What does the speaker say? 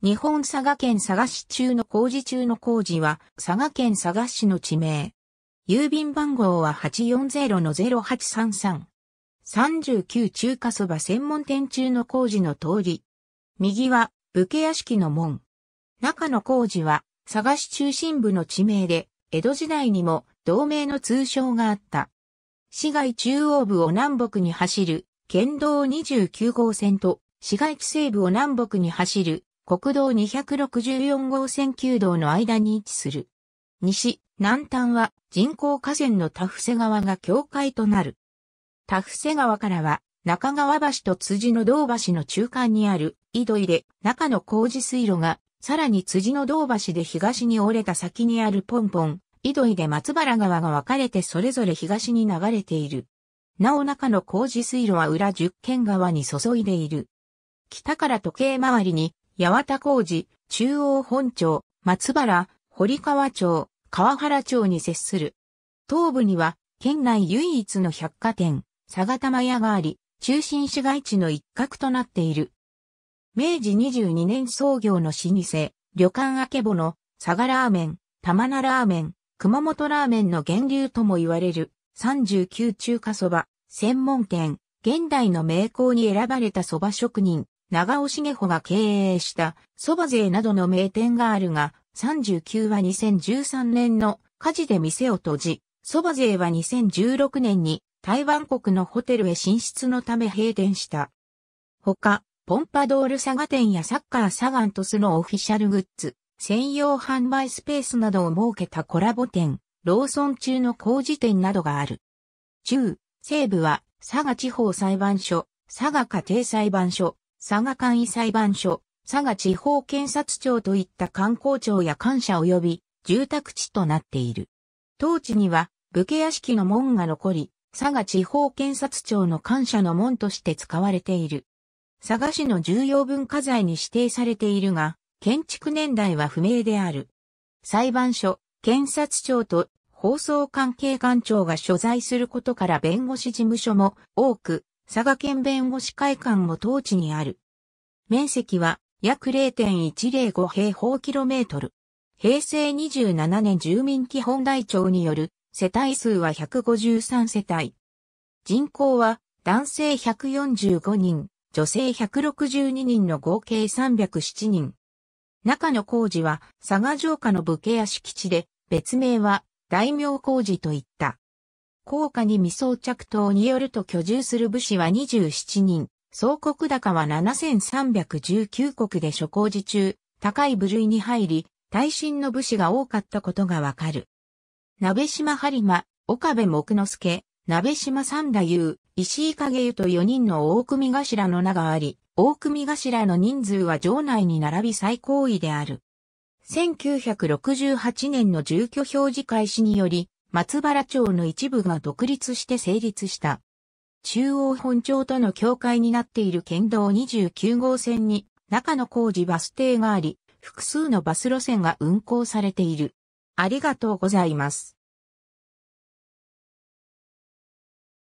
日本佐賀県佐賀市中の工事中の工事は佐賀県佐賀市の地名。郵便番号は840-0833。39中華そば専門店中の工事の通り。右は武家屋敷の門。中の工事は佐賀市中心部の地名で、江戸時代にも同名の通称があった。市街中央部を南北に走る県道29号線と市街地西部を南北に走る国道264号線旧道の間に位置する。西、南端は人工河川の田施川が境界となる。田施川からは中川橋と辻の道橋の中間にある井戸入れ中の工事水路が、さらに辻の道橋で東に折れた先にあるポンポン、井戸井で松原川が分かれてそれぞれ東に流れている。なお中の工事水路は裏十軒川に注いでいる。北から時計回りに八幡工事、中央本町、松原、堀川町、川原町に接する。東部には、県内唯一の百貨店、佐賀玉屋があり、中心市街地の一角となっている。明治22年創業の老舗、旅館あけぼの、佐賀ラーメン、玉名ラーメン、熊本ラーメンの源流とも言われる、39中華そば、専門店、現代の名工に選ばれたそば職人、長尾茂穂が経営した蕎麦税などの名店があるが、39は2013年の火事で店を閉じ、蕎麦税は2016年に台湾国のホテルへ進出のため閉店した。他、ポンパドール佐賀店やサッカーサガントスのオフィシャルグッズ、専用販売スペースなどを設けたコラボ店、ローソン中の工事店などがある。中、西部は佐賀地方裁判所、佐賀家庭裁判所、佐賀簡易裁判所、佐賀地方検察庁といった官公庁や官舎及び住宅地となっている。当地には武家屋敷の門が残り、佐賀地方検察庁の官舎の門として使われている。佐賀市の重要文化財に指定されているが、建築年代は不明である。裁判所、検察庁と放送関係官庁が所在することから弁護士事務所も多く佐賀県弁護士会館も当地にある。面積は約0.105平方キロメートル。平成27年住民基本台帳による世帯数は153世帯。人口は男性145人、女性162人の合計307人。中野工事は佐賀城下の武家屋敷地で別名は大名工事といった。高架に未装着等によると居住する武士は27人、総国高は7319国で諸工事中、高い部類に入り、耐震の武士が多かったことがわかる。鍋島張間、岡部木之助、鍋島三太夫、石井影湯と4人の大組頭の名があり、大組頭の人数は城内に並び最高位である。1968年の住居表示開始により、松原町の一部が独立して成立した。中央本町との境界になっている県道29号線に中野工事バス停があり、複数のバス路線が運行されている。ありがとうございます。